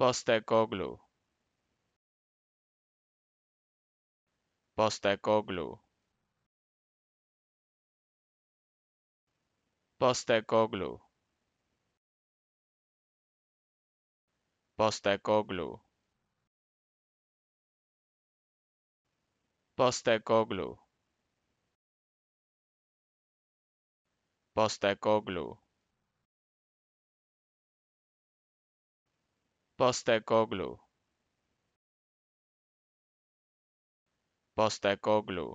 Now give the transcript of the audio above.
Postecoglou Postecoglou Postecoglou Postecoglou Postecoglou Postecoglou Postekoglu. Postekoglu.